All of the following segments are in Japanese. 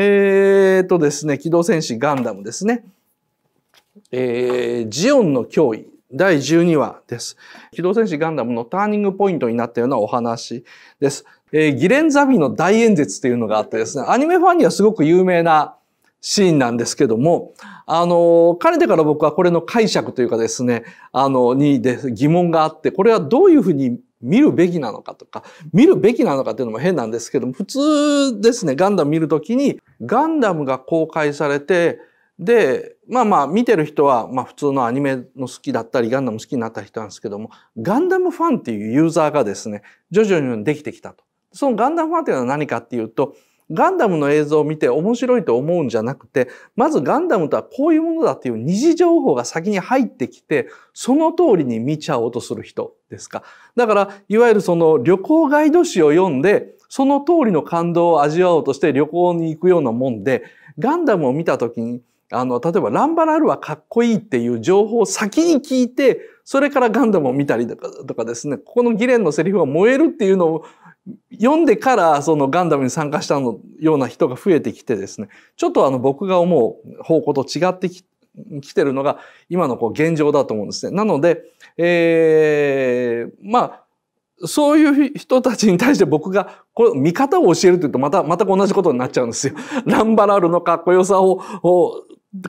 えー、っとですね、機動戦士ガンダムですね。えー、ジオンの脅威第12話です。機動戦士ガンダムのターニングポイントになったようなお話です。えー、ギレン・ザビの大演説というのがあってですね、アニメファンにはすごく有名なシーンなんですけども、あの、かねてから僕はこれの解釈というかですね、あの、にで疑問があって、これはどういうふうに見るべきなのかとか、見るべきなのかっていうのも変なんですけども、普通ですね、ガンダム見るときに、ガンダムが公開されて、で、まあまあ見てる人は、まあ普通のアニメの好きだったり、ガンダム好きになった人なんですけども、ガンダムファンっていうユーザーがですね、徐々にできてきたと。そのガンダムファンっていうのは何かっていうと、ガンダムの映像を見て面白いと思うんじゃなくて、まずガンダムとはこういうものだっていう二次情報が先に入ってきて、その通りに見ちゃおうとする人ですか。だから、いわゆるその旅行ガイド誌を読んで、その通りの感動を味わおうとして旅行に行くようなもんで、ガンダムを見た時に、あの、例えばランバラルはかっこいいっていう情報を先に聞いて、それからガンダムを見たりとかとかですね、ここのギレンのセリフは燃えるっていうのを読んでからそのガンダムに参加したのような人が増えてきてですね、ちょっとあの僕が思う方向と違ってきて、来てるのが今のこう現状だと思うんですね。なので、えー、まあ、そういう人たちに対して僕が、この見方を教えるというと、また、また同じことになっちゃうんですよ。ラ ンバラールのかっこよさを、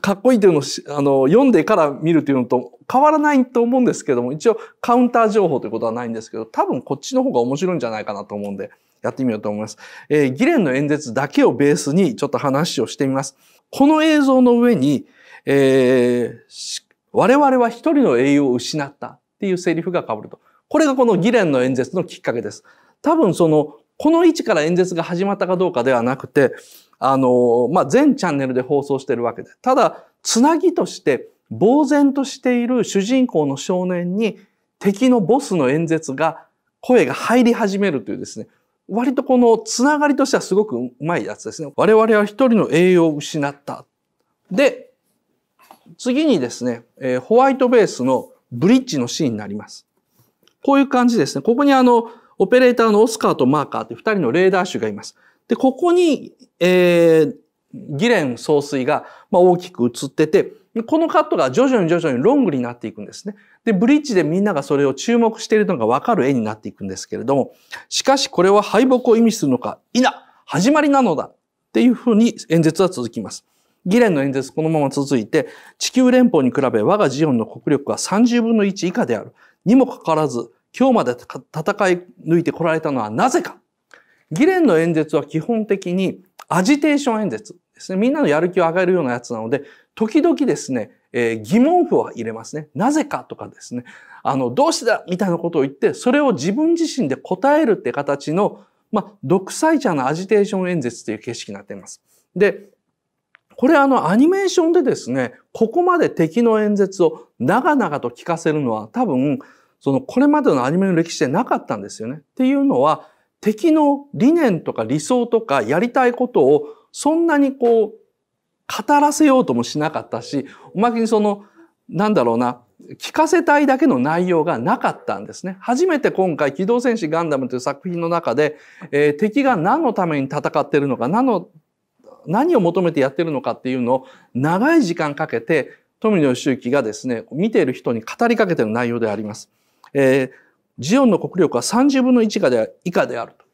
かっこいいというのをあの読んでから見るというのと変わらないと思うんですけども、一応カウンター情報ということはないんですけど、多分こっちの方が面白いんじゃないかなと思うんで、やってみようと思います。えー、ギレンの演説だけをベースにちょっと話をしてみます。この映像の上に、えー、我々は一人の英雄を失ったっていうセリフが被ると。これがこの議連の演説のきっかけです。多分その、この位置から演説が始まったかどうかではなくて、あの、まあ、全チャンネルで放送してるわけで。ただ、つなぎとして、呆然としている主人公の少年に敵のボスの演説が声が入り始めるというですね、割とこのつながりとしてはすごくうまいやつですね。我々は一人の栄養を失った。で、次にですね、えー、ホワイトベースのブリッジのシーンになります。こういう感じですね。ここにあの、オペレーターのオスカーとマーカーって二人のレーダー種がいます。で、ここに、えー、ギレン総帥が、まあ、大きく映ってて、このカットが徐々に徐々にロングになっていくんですね。で、ブリッジでみんながそれを注目しているのがわかる絵になっていくんですけれども、しかしこれは敗北を意味するのか、否、始まりなのだっていうふうに演説は続きます。議連の演説このまま続いて、地球連邦に比べ我がジオンの国力は30分の1以下である。にもかかわらず、今日まで戦い抜いてこられたのはなぜか。議連の演説は基本的にアジテーション演説ですね。みんなのやる気を上げるようなやつなので、時々ですね、えー、疑問符を入れますね。なぜかとかですね。あの、どうしてだみたいなことを言って、それを自分自身で答えるって形の、まあ、独裁者のアジテーション演説という形式になっています。で、これあのアニメーションでですね、ここまで敵の演説を長々と聞かせるのは多分、そのこれまでのアニメの歴史でなかったんですよね。っていうのは、敵の理念とか理想とかやりたいことをそんなにこう語らせようともしなかったし、おまけにその、なんだろうな、聞かせたいだけの内容がなかったんですね。初めて今回、機動戦士ガンダムという作品の中で、えー、敵が何のために戦ってるのか、何の何を求めてやってるのかっていうのを長い時間かけて富野義行がですね見ている人に語りかけてる内容であります。えー、ジオンの国力は30分の1以下であると。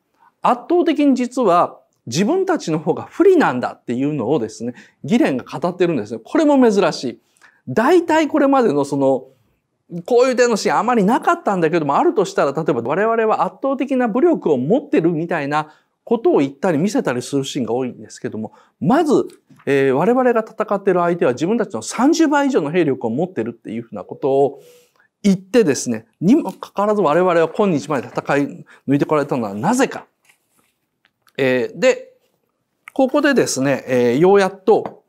圧倒的に実は自分たちの方が不利なんだっていうのをですね、議連が語ってるんですね。これも珍しい。大体これまでのその、こういう手のシーンあまりなかったんだけども、あるとしたら、例えば我々は圧倒的な武力を持ってるみたいなことを言ったり見せたりするシーンが多いんですけども、まず、えー、我々が戦っている相手は自分たちの30倍以上の兵力を持ってるっていうふうなことを言ってですね、にもかかわらず我々は今日まで戦い抜いてこられたのはなぜか。えー、で、ここでですね、えー、ようやっと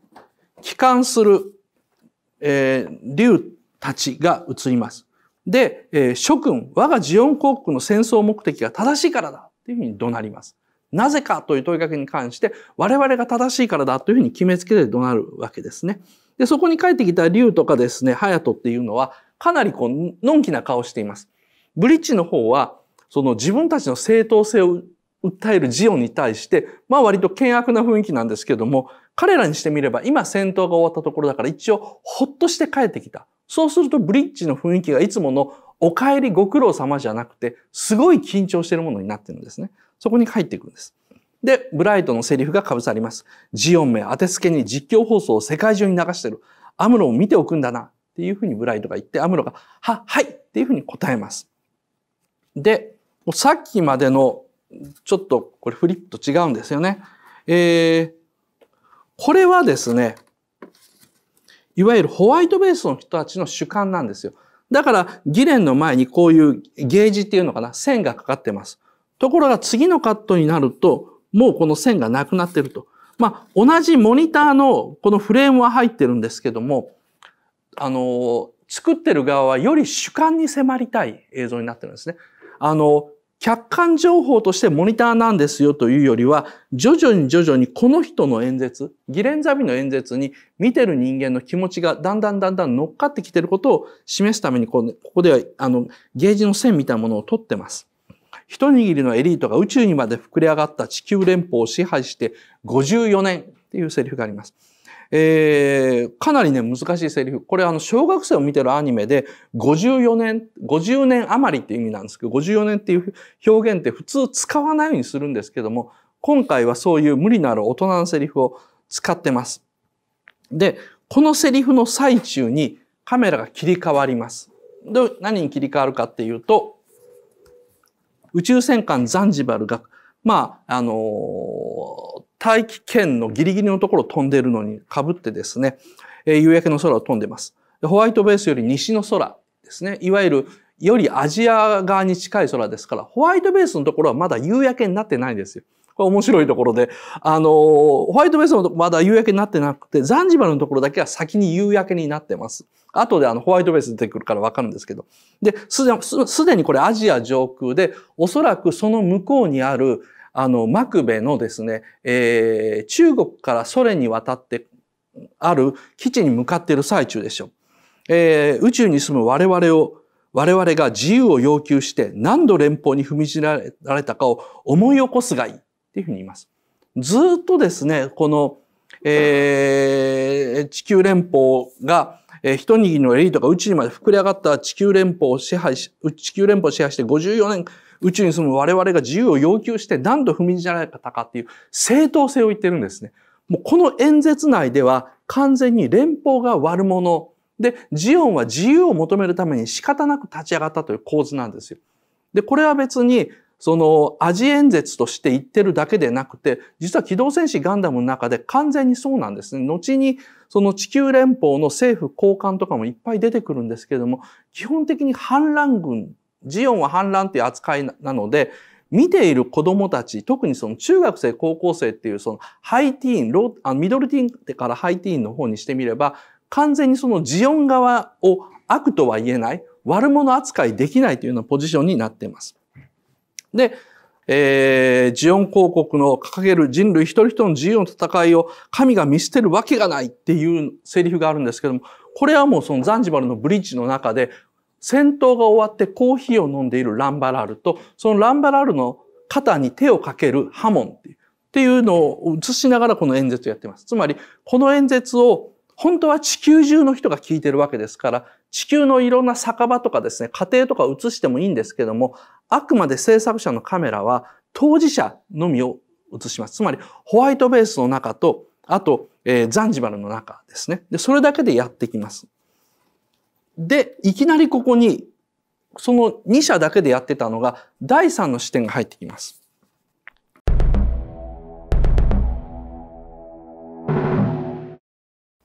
帰還する、えー、竜たちが映ります。で、えー、諸君、我がジオン航国の戦争目的が正しいからだっていうふうに怒鳴ります。なぜかという問いかけに関して我々が正しいからだというふうに決めつけて怒鳴るわけですね。で、そこに帰ってきた竜とかですね、隼人っていうのはかなりこう、のんきな顔をしています。ブリッジの方は、その自分たちの正当性を訴えるジオンに対して、まあ割と険悪な雰囲気なんですけども、彼らにしてみれば今戦闘が終わったところだから一応ほっとして帰ってきた。そうするとブリッジの雰囲気がいつものお帰りご苦労様じゃなくて、すごい緊張しているものになってるんですね。そこに入っていくんです。で、ブライトのセリフが被さります。ジオン名、当てつけに実況放送を世界中に流してる。アムロを見ておくんだな。っていうふうにブライトが言って、アムロが、は、はいっていうふうに答えます。で、さっきまでの、ちょっとこれフリップと違うんですよね。えー、これはですね、いわゆるホワイトベースの人たちの主観なんですよ。だから、議連の前にこういうゲージっていうのかな、線がかかってます。ところが次のカットになると、もうこの線がなくなってると。まあ、同じモニターのこのフレームは入ってるんですけども、あの、作ってる側はより主観に迫りたい映像になってるんですね。あの、客観情報としてモニターなんですよというよりは、徐々に徐々にこの人の演説、ギレンザビの演説に見てる人間の気持ちがだんだんだんだん乗っかってきてることを示すためにこ、ここでは、あの、ゲージの線みたいなものを取ってます。一握りのエリートが宇宙にまで膨れ上がった地球連邦を支配して54年っていうセリフがあります。えー、かなりね、難しいセリフ。これあの、小学生を見てるアニメで、54年、50年余りって意味なんですけど、54年っていう表現って普通使わないようにするんですけども、今回はそういう無理のある大人のセリフを使ってます。で、このセリフの最中にカメラが切り替わります。で、何に切り替わるかっていうと、宇宙戦艦ザンジバルが、まあ、あの大気圏のギリギリのところを飛んでいるのにかぶってですね、え夕焼けの空を飛んでます。ホワイトベースより西の空ですね。いわゆるよりアジア側に近い空ですから、ホワイトベースのところはまだ夕焼けになってないんですよ。これ面白いところで、あの、ホワイトベースのとこまだ夕焼けになってなくて、ザンジバルのところだけは先に夕焼けになってます。後であのホワイトベース出てくるからわかるんですけど。で、すでにこれアジア上空で、おそらくその向こうにある、あの、マクベのですね、えー、中国からソ連に渡ってある基地に向かっている最中でしょう。えー、宇宙に住む我々を、我々が自由を要求して何度連邦に踏みじられたかを思い起こすがいい。っていうふうに言います。ずっとですね、この、えー、地球連邦が、えー、一握りのエリートが宇宙にまで膨れ上がった地球連邦を支配し、地球連邦を支配して54年、宇宙に住む我々が自由を要求して何度踏みにじられたかっていう正当性を言ってるんですね。もうこの演説内では完全に連邦が悪者で、ジオンは自由を求めるために仕方なく立ち上がったという構図なんですよ。で、これは別にそのアジ演説として言ってるだけでなくて、実は機動戦士ガンダムの中で完全にそうなんですね。後にその地球連邦の政府高官とかもいっぱい出てくるんですけれども、基本的に反乱軍、ジオンは反乱っていう扱いなので、見ている子供たち、特にその中学生、高校生っていうそのハイティーン、ロあのミドルティーンからハイティーンの方にしてみれば、完全にそのジオン側を悪とは言えない、悪者扱いできないというようなポジションになっています。で、えー、ジオン広告の掲げる人類一人一人の自由の戦いを神が見捨てるわけがないっていうセリフがあるんですけども、これはもうそのザンジバルのブリッジの中で、戦闘が終わってコーヒーを飲んでいるランバラールと、そのランバラールの肩に手をかけるハモンっていうのを映しながらこの演説をやってます。つまり、この演説を本当は地球中の人が聞いてるわけですから、地球のいろんな酒場とかですね、家庭とか映してもいいんですけども、あくまで制作者のカメラは当事者のみを映します。つまり、ホワイトベースの中と、あと、えー、ザンジバルの中ですね。で、それだけでやってきます。で、いきなりここに、その2社だけでやってたのが、第3の視点が入ってきます。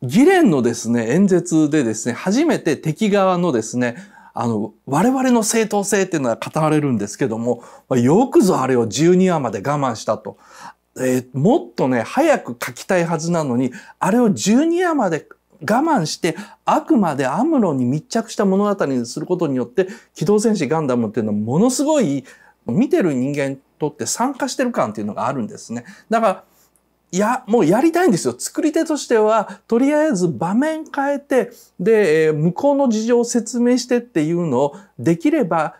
議連のですね、演説でですね、初めて敵側のですね、あの、我々の正当性っていうのは語られるんですけども、よくぞあれを12話まで我慢したと。えー、もっとね、早く書きたいはずなのに、あれを12話まで我慢して、あくまでアムロに密着した物語にすることによって、機動戦士ガンダムっていうのはものすごい、見てる人間にとって参加してる感っていうのがあるんですね。だから、いや、もうやりたいんですよ。作り手としては、とりあえず場面変えて、で、え向こうの事情を説明してっていうのを、できれば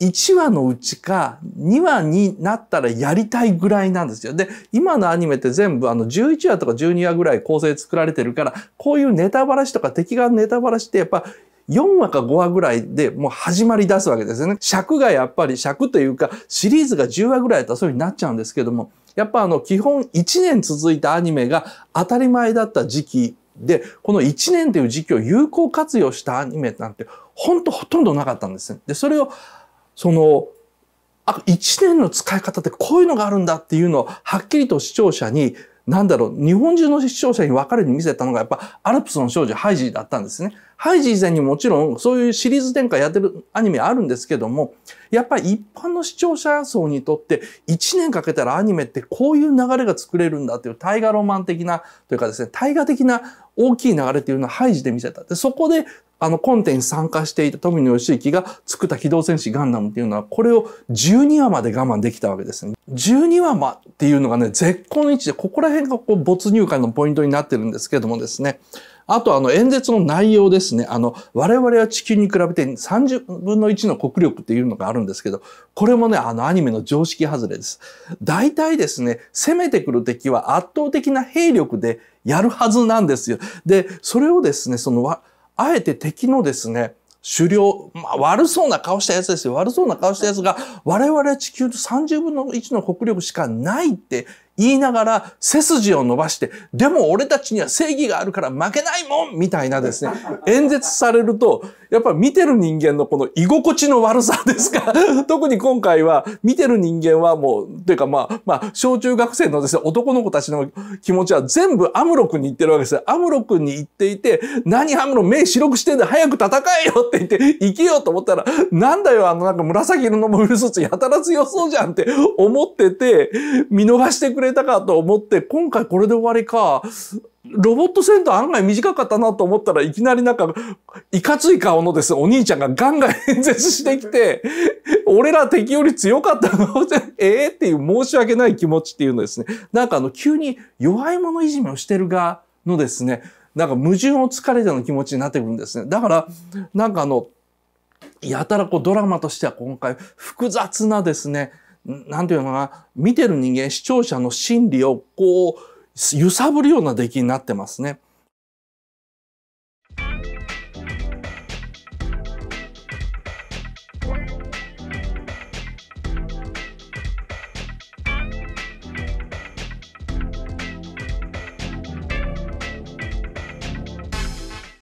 1話のうちか2話になったらやりたいぐらいなんですよ。で、今のアニメって全部あの11話とか12話ぐらい構成作られてるから、こういうネタバラシとか敵がネタバラシってやっぱ4話か5話ぐらいでもう始まり出すわけですよね。尺がやっぱり尺というかシリーズが10話ぐらいだったらそういう風になっちゃうんですけども、やっぱあの基本1年続いたアニメが当たり前だった時期で、この1年という時期を有効活用したアニメなんてほんとほとんどなかったんですね。で、それをそのあ、1年の使い方ってこういうのがあるんだっていうのをはっきりと視聴者になんだろう、日本中の視聴者に分かるように見せたのが、やっぱ、アルプスの少女ハイジだったんですね。ハイジ以前にもちろん、そういうシリーズ展開やってるアニメあるんですけども、やっぱり一般の視聴者層にとって、1年かけたらアニメってこういう流れが作れるんだっていう、大河ロマン的な、というかですね、大河的な大きい流れというのはハイジで見せた。で、そこで、あの、コンテに参加していた富野義行が作った機動戦士ガンダムっていうのは、これを12話まで我慢できたわけですね。12話まっていうのがね、絶好の位置で、ここら辺がこう没入感のポイントになってるんですけどもですね。あとあの演説の内容ですね。あの、我々は地球に比べて30分の1の国力っていうのがあるんですけど、これもね、あのアニメの常識外れです。大体ですね、攻めてくる敵は圧倒的な兵力でやるはずなんですよ。で、それをですね、そのあえて敵のですね、狩猟、まあ、悪そうな顔したやつですよ。悪そうな顔したやつが、我々は地球と30分の1の国力しかないって言いながら背筋を伸ばして、でも俺たちには正義があるから負けないもんみたいなですね、演説されると、やっぱ見てる人間のこの居心地の悪さですか 特に今回は見てる人間はもう、というかまあ、まあ、小中学生のですね、男の子たちの気持ちは全部アムロ君に言ってるわけですよ。アムロ君に言っていて、何アムロ目白くしてんだ早く戦えよって言って、生きようと思ったら、なんだよあのなんか紫色のモビルスーツやたら強そうじゃんって思ってて、見逃してくれれたかと思って、今回これで終わりか、ロボット戦闘案外短かったなと思ったらいきなりなんか、いかつい顔のですお兄ちゃんがガンガン演説してきて、俺ら敵より強かったの ええっていう申し訳ない気持ちっていうのですね。なんかあの、急に弱い者いじめをしてる側のですね、なんか矛盾を疲れたの気持ちになってくるんですね。だから、なんかあの、やたらこうドラマとしては今回複雑なですね、何て言うのかな見てる人間視聴者の心理をこう揺さぶるような出来になってますね。